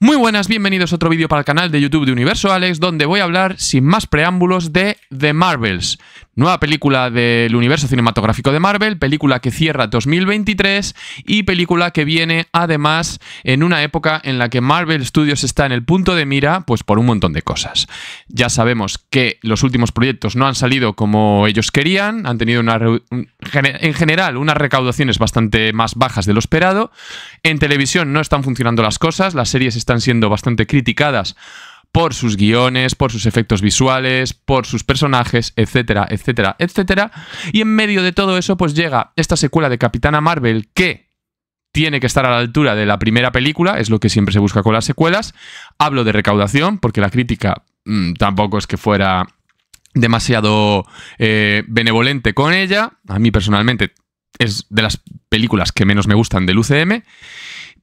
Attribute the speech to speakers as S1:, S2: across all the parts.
S1: Muy buenas, bienvenidos a otro vídeo para el canal de YouTube de Universo Alex, donde voy a hablar sin más preámbulos de The Marvels. Nueva película del universo cinematográfico de Marvel, película que cierra 2023 y película que viene además en una época en la que Marvel Studios está en el punto de mira pues por un montón de cosas. Ya sabemos que los últimos proyectos no han salido como ellos querían, han tenido una, en general unas recaudaciones bastante más bajas de lo esperado. En televisión no están funcionando las cosas, las series están siendo bastante criticadas por sus guiones, por sus efectos visuales, por sus personajes, etcétera, etcétera, etcétera. Y en medio de todo eso, pues llega esta secuela de Capitana Marvel que tiene que estar a la altura de la primera película, es lo que siempre se busca con las secuelas. Hablo de recaudación, porque la crítica mm, tampoco es que fuera demasiado eh, benevolente con ella. A mí personalmente es de las películas que menos me gustan del UCM.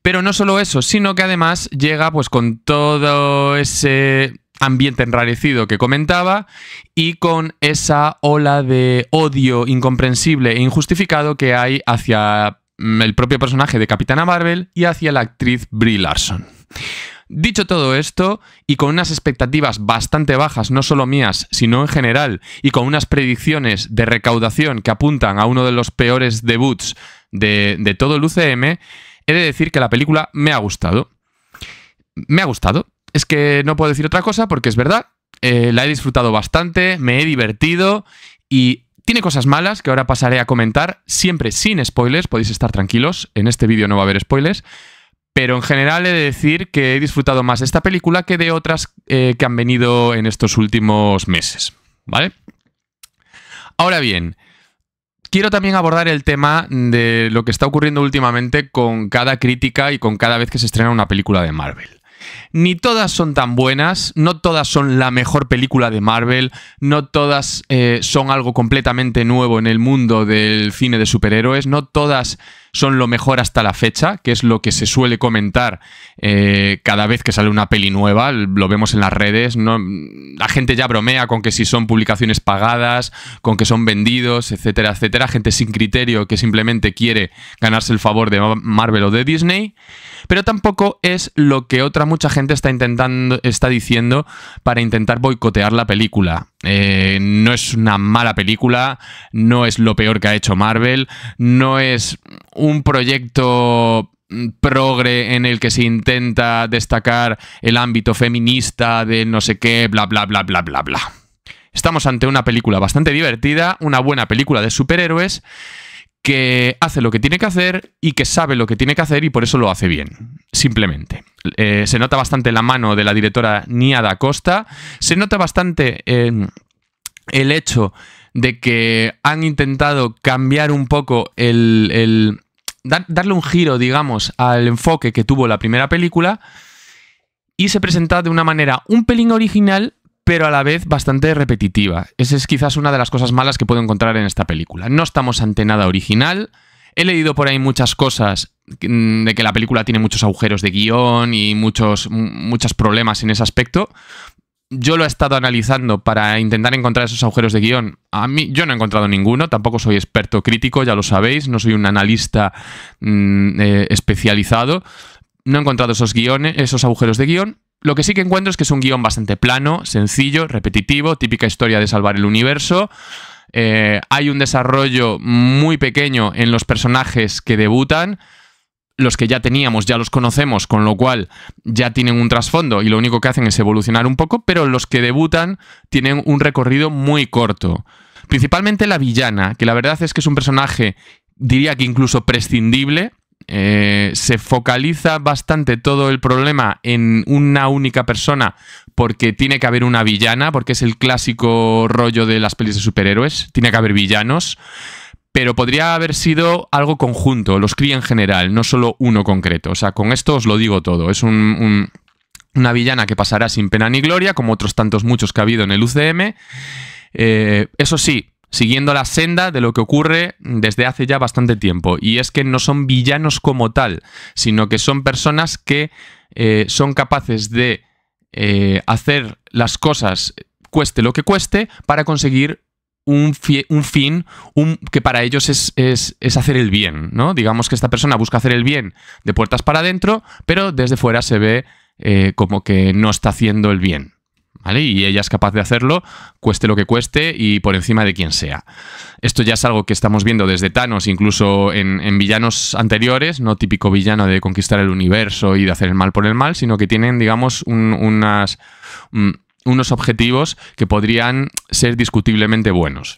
S1: Pero no solo eso, sino que además llega pues con todo ese ambiente enrarecido que comentaba y con esa ola de odio incomprensible e injustificado que hay hacia mm, el propio personaje de Capitana Marvel y hacia la actriz Brie Larson. Dicho todo esto, y con unas expectativas bastante bajas, no solo mías, sino en general, y con unas predicciones de recaudación que apuntan a uno de los peores debuts de, de todo el UCM, He de decir que la película me ha gustado. Me ha gustado. Es que no puedo decir otra cosa porque es verdad. Eh, la he disfrutado bastante, me he divertido y tiene cosas malas que ahora pasaré a comentar, siempre sin spoilers, podéis estar tranquilos, en este vídeo no va a haber spoilers, pero en general he de decir que he disfrutado más de esta película que de otras eh, que han venido en estos últimos meses, ¿vale? Ahora bien, quiero también abordar el tema de lo que está ocurriendo últimamente con cada crítica y con cada vez que se estrena una película de Marvel ni todas son tan buenas, no todas son la mejor película de Marvel, no todas eh, son algo completamente nuevo en el mundo del cine de superhéroes, no todas son lo mejor hasta la fecha, que es lo que se suele comentar eh, cada vez que sale una peli nueva, lo vemos en las redes, la gente ya bromea con que si son publicaciones pagadas, con que son vendidos, etcétera, etcétera, gente sin criterio que simplemente quiere ganarse el favor de Marvel o de Disney, pero tampoco es lo que otra mucha gente está intentando, está diciendo para intentar boicotear la película. Eh, no es una mala película, no es lo peor que ha hecho Marvel, no es un proyecto progre en el que se intenta destacar el ámbito feminista de no sé qué, bla, bla, bla, bla, bla, bla. Estamos ante una película bastante divertida, una buena película de superhéroes que hace lo que tiene que hacer y que sabe lo que tiene que hacer y por eso lo hace bien, simplemente. Eh, se nota bastante la mano de la directora Niada Costa, se nota bastante em, el hecho de que han intentado cambiar un poco el... darle un giro, digamos, al enfoque que tuvo la primera película y se presenta de una manera un pelín original pero a la vez bastante repetitiva. Esa es quizás una de las cosas malas que puedo encontrar en esta película. No estamos ante nada original. He leído por ahí muchas cosas mm, de que la película tiene muchos agujeros de guión y muchos, mm, muchos problemas en ese aspecto. Yo lo he estado analizando para intentar encontrar esos agujeros de guión. A mí yo no he encontrado ninguno, tampoco soy experto crítico, ya lo sabéis, no soy un analista mm, eh, especializado. No he encontrado esos guiones, esos agujeros de guión, lo que sí que encuentro es que es un guión bastante plano, sencillo, repetitivo, típica historia de salvar el universo. Eh, hay un desarrollo muy pequeño en los personajes que debutan. Los que ya teníamos ya los conocemos, con lo cual ya tienen un trasfondo y lo único que hacen es evolucionar un poco, pero los que debutan tienen un recorrido muy corto. Principalmente la villana, que la verdad es que es un personaje, diría que incluso prescindible, eh, se focaliza bastante todo el problema en una única persona porque tiene que haber una villana, porque es el clásico rollo de las pelis de superhéroes, tiene que haber villanos, pero podría haber sido algo conjunto, los cría en general, no solo uno concreto. O sea, con esto os lo digo todo, es una villana que pasará sin pena ni gloria, como otros tantos muchos que ha habido en el UCM. Eh, eso sí, siguiendo la senda de lo que ocurre desde hace ya bastante tiempo. Y es que no son villanos como tal, sino que son personas que eh, son capaces de eh, hacer las cosas cueste lo que cueste para conseguir un, fin un, que para ellos es, hacer el bien, ¿no? Digamos que esta persona busca hacer el bien de puertas para adentro, pero desde fuera se ve eh, como que no está haciendo el bien. Y ella es capaz de hacerlo, cueste lo que cueste y por encima de quien sea. Esto ya es algo que estamos viendo desde Thanos, incluso en, villanos anteriores, no típico villano de conquistar el universo y de hacer el mal por el mal, sino que tienen, digamos, mm, unos objetivos que podrían ser discutiblemente buenos.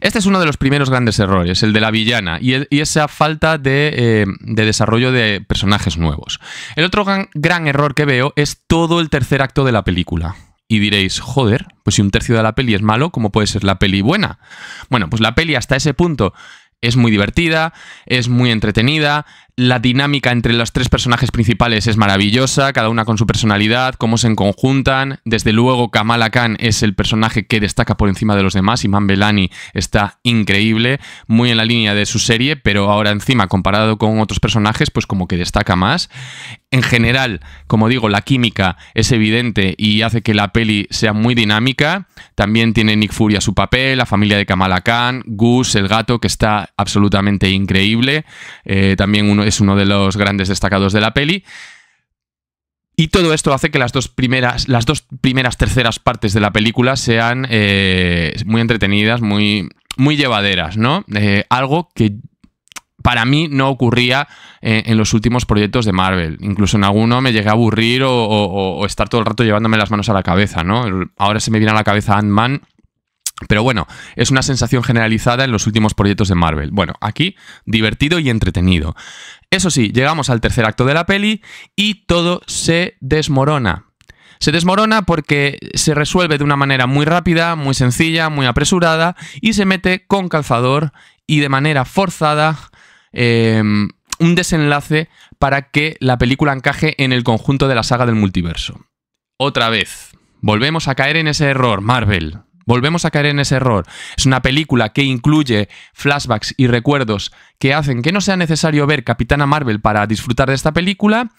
S1: Este es uno de los primeros grandes errores, el de la villana, y, esa falta eh, de, desarrollo de personajes nuevos. El otro gran error que veo es todo el tercer acto de la película. Y diréis, joder, pues si un tercio de la peli es malo, ¿cómo puede ser la peli buena? Bueno, pues la peli hasta ese punto es muy divertida, es muy entretenida, la dinámica entre los tres personajes principales es maravillosa, cada una con su personalidad, cómo se conjuntan. Desde luego, Kamala Khan es el personaje que destaca por encima de los demás. Iman Belani está increíble, muy en la línea de su serie, pero ahora encima, comparado con otros personajes, pues como que destaca más. En general, como digo, la química es evidente y hace que la peli sea muy dinámica. También tiene Nick Fury a su papel, la familia de Kamala Khan, Gus, el gato, que está absolutamente increíble. Eh, también uno es uno de los grandes destacados de la peli. Y todo esto hace que las dos primeras, las dos primeras terceras partes de la película sean eh, muy entretenidas, muy, muy llevaderas, ¿no? Eh, algo que para mí no ocurría eh, en los últimos proyectos de Marvel. Incluso en alguno me llegué a aburrir o, o, estar todo el rato llevándome las manos a la cabeza, ¿no? Ahora se me viene a la cabeza Ant-Man pero bueno, es una sensación generalizada en los últimos proyectos de Marvel. Bueno, aquí divertido y entretenido. Eso sí, llegamos al tercer acto de la peli y todo se desmorona. Se desmorona porque se resuelve de una manera muy rápida, muy sencilla, muy apresurada y se mete con calzador y de manera forzada em, un desenlace para que la película encaje en el conjunto de la saga del multiverso. Otra vez, volvemos a caer en ese error, Marvel. Volvemos a caer en ese error. Es una película que incluye flashbacks y recuerdos que hacen que no sea necesario ver Capitana Marvel para disfrutar de esta película.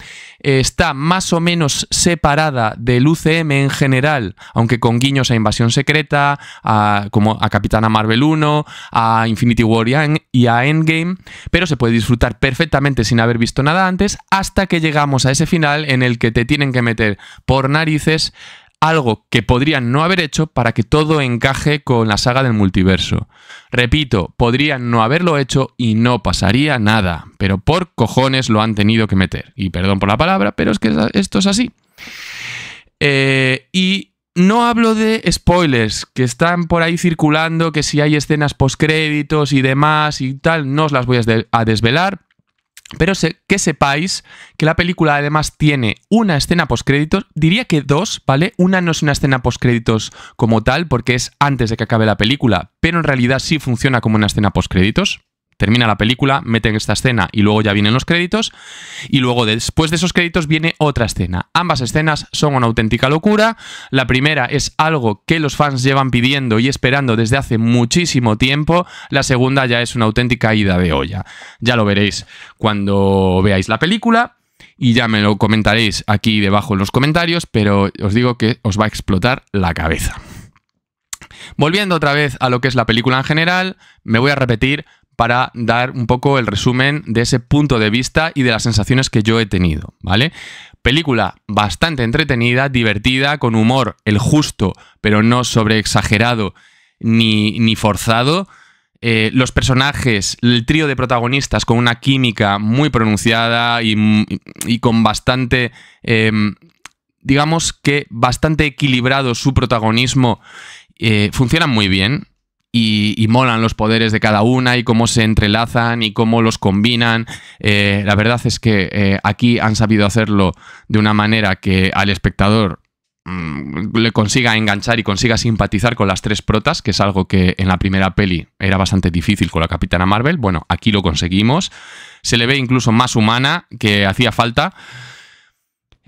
S1: Eh, está más o menos separada del UCM en general, aunque con guiños a Invasión Secreta, a, como a Capitana Marvel 1, a Infinity War y a Endgame, pero se puede disfrutar perfectamente sin haber visto nada antes hasta que llegamos a ese final en el que te tienen que meter por narices algo que podrían no haber hecho para que todo encaje con la saga del multiverso. Repito, podrían no haberlo hecho y no pasaría nada, pero por cojones lo han tenido que meter. Y perdón por la palabra, pero es que esto es así. Eh, y no hablo de spoilers que están por ahí circulando, que si hay escenas postcréditos y demás y tal, no os las voy a desvelar pero que sepáis que la película además tiene una escena postcréditos, diría que dos, ¿vale? Una no es una escena postcréditos como tal, porque es antes de que acabe la película, pero en realidad sí funciona como una escena postcréditos termina la película, meten esta escena y luego ya vienen los créditos. Y luego después de esos créditos viene otra escena. Ambas escenas son una auténtica locura. La primera es algo que los fans llevan pidiendo y esperando desde hace muchísimo tiempo. La segunda ya es una auténtica ida de olla. Ya lo veréis cuando veáis la película. Y ya me lo comentaréis aquí debajo en los comentarios, pero os digo que os va a explotar la cabeza. Volviendo otra vez a lo que es la película en general, me voy a repetir para dar un poco el resumen de ese punto de vista y de las sensaciones que yo he tenido, ¿vale? Película bastante entretenida, divertida, con humor, el justo, pero no sobre ni, ni forzado. Eh, los personajes, el trío de protagonistas con una química muy pronunciada y, con bastante, em, digamos que bastante equilibrado su protagonismo, eh, funcionan muy bien y, molan los poderes de cada una y cómo se entrelazan y cómo los combinan. Eh, la verdad es que eh, aquí han sabido hacerlo de una manera que al espectador mm, le consiga enganchar y consiga simpatizar con las tres protas, que es algo que en la primera peli era bastante difícil con la Capitana Marvel. Bueno, aquí lo conseguimos. Se le ve incluso más humana que hacía falta.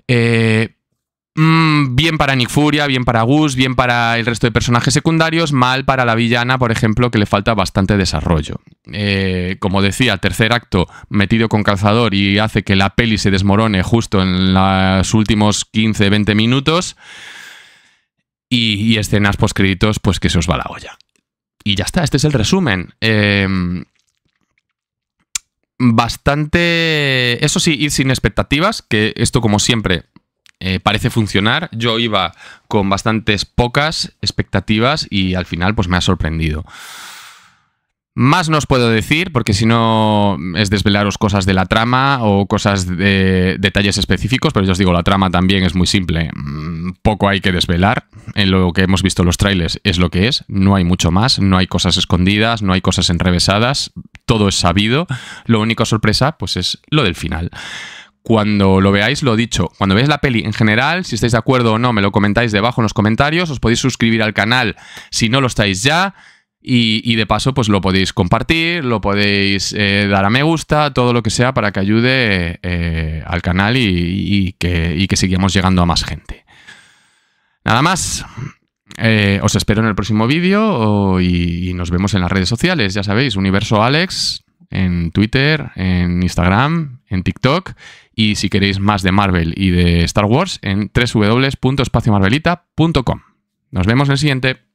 S1: Eh, Mm, bien para Nick Furia, bien para Gus, bien para el resto de personajes secundarios, mal para la villana, por ejemplo, que le falta bastante desarrollo. Eh, como decía, tercer acto metido con calzador y hace que la peli se desmorone justo en los últimos 15-20 minutos. Y, escenas postcréditos, pues que se os va la olla. Y ya está, este es el resumen. Em, bastante... Eso sí, ir sin expectativas, que esto como siempre eh, parece funcionar. Yo iba con bastantes pocas expectativas y al final pues me ha sorprendido. Más no os puedo decir, porque si no es desvelaros cosas de la trama o cosas de detalles específicos, pero yo os digo, la trama también es muy simple. Mm, poco hay que desvelar. En lo que hemos visto los trailers es lo que es. No hay mucho más, no hay cosas escondidas, no hay cosas enrevesadas. Todo es sabido. Lo único sorpresa, pues es lo del final cuando lo veáis, lo dicho, cuando veáis la peli en general, si estáis de acuerdo o no, me lo comentáis debajo en los comentarios, os podéis suscribir al canal si no lo estáis ya, y, de paso pues lo podéis compartir, lo podéis eh, dar a me gusta, todo lo que sea para que ayude eh, al canal y, que, sigamos llegando a más gente. Nada más, eh, os espero en el próximo vídeo y, nos vemos en las redes sociales, ya sabéis, Universo Alex en Twitter, en Instagram, en TikTok y si queréis más de Marvel y de Star Wars, en www.espaciomarvelita.com. Nos vemos en el siguiente.